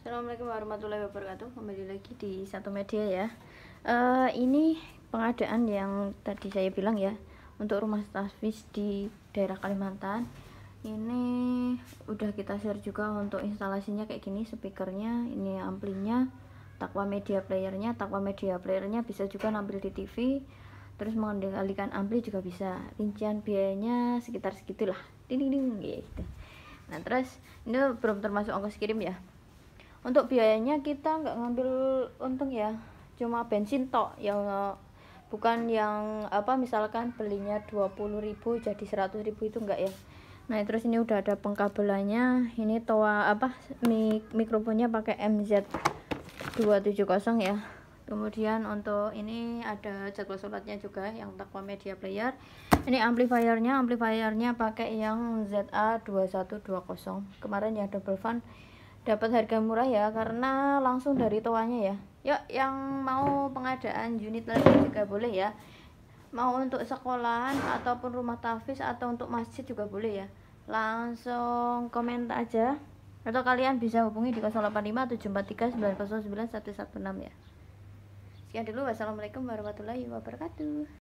Assalamualaikum warahmatullahi wabarakatuh kembali lagi di satu media ya uh, ini pengadaan yang tadi saya bilang ya untuk rumah stafis di daerah Kalimantan ini udah kita share juga untuk instalasinya kayak gini speakernya ini amplinya takwa media playernya takwa media playernya bisa juga nampil di TV terus mengendalikan ampli juga bisa rincian biayanya sekitar segitulah ding ding gitu nah terus ini belum termasuk ongkos kirim ya untuk biayanya kita nggak ngambil untung ya cuma bensin tok yang bukan yang apa misalkan belinya 20.000 jadi 100.000 itu enggak ya nah terus ini udah ada pengkabelannya ini toa apa mik mikrofonnya pakai MZ270 ya kemudian untuk ini ada jadwal sholatnya juga yang takwa media player ini amplifiernya amplifiernya pakai yang ZA2120 kemarin ya double fan dapat harga murah ya karena langsung dari tuanya ya yuk yang mau pengadaan unit lagi juga boleh ya mau untuk sekolahan ataupun rumah tafis atau untuk masjid juga boleh ya langsung komen aja atau kalian bisa hubungi di 085 743 909 116 ya sekian dulu wassalamualaikum warahmatullahi wabarakatuh